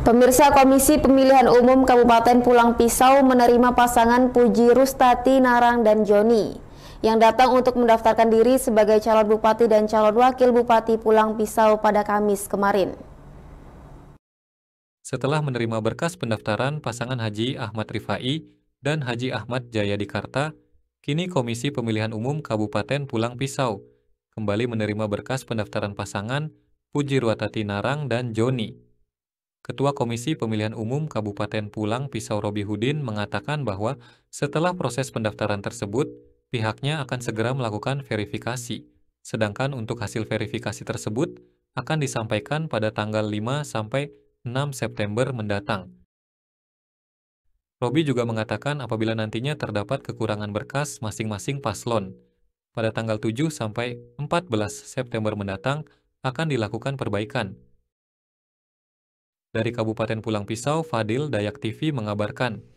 Pemirsa Komisi Pemilihan Umum Kabupaten Pulang Pisau menerima pasangan Puji Rustati Narang dan Joni yang datang untuk mendaftarkan diri sebagai calon bupati dan calon wakil bupati Pulang Pisau pada Kamis kemarin. Setelah menerima berkas pendaftaran pasangan Haji Ahmad Rifai dan Haji Ahmad Jaya Jayadikarta, kini Komisi Pemilihan Umum Kabupaten Pulang Pisau kembali menerima berkas pendaftaran pasangan Puji Ruatati Narang dan Joni Ketua Komisi Pemilihan Umum Kabupaten Pulang Pisau Robi Hudin mengatakan bahwa setelah proses pendaftaran tersebut, pihaknya akan segera melakukan verifikasi. Sedangkan untuk hasil verifikasi tersebut akan disampaikan pada tanggal 5 sampai 6 September mendatang. Robi juga mengatakan apabila nantinya terdapat kekurangan berkas masing-masing paslon, pada tanggal 7 sampai 14 September mendatang akan dilakukan perbaikan. Dari Kabupaten Pulang Pisau, Fadil Dayak TV mengabarkan,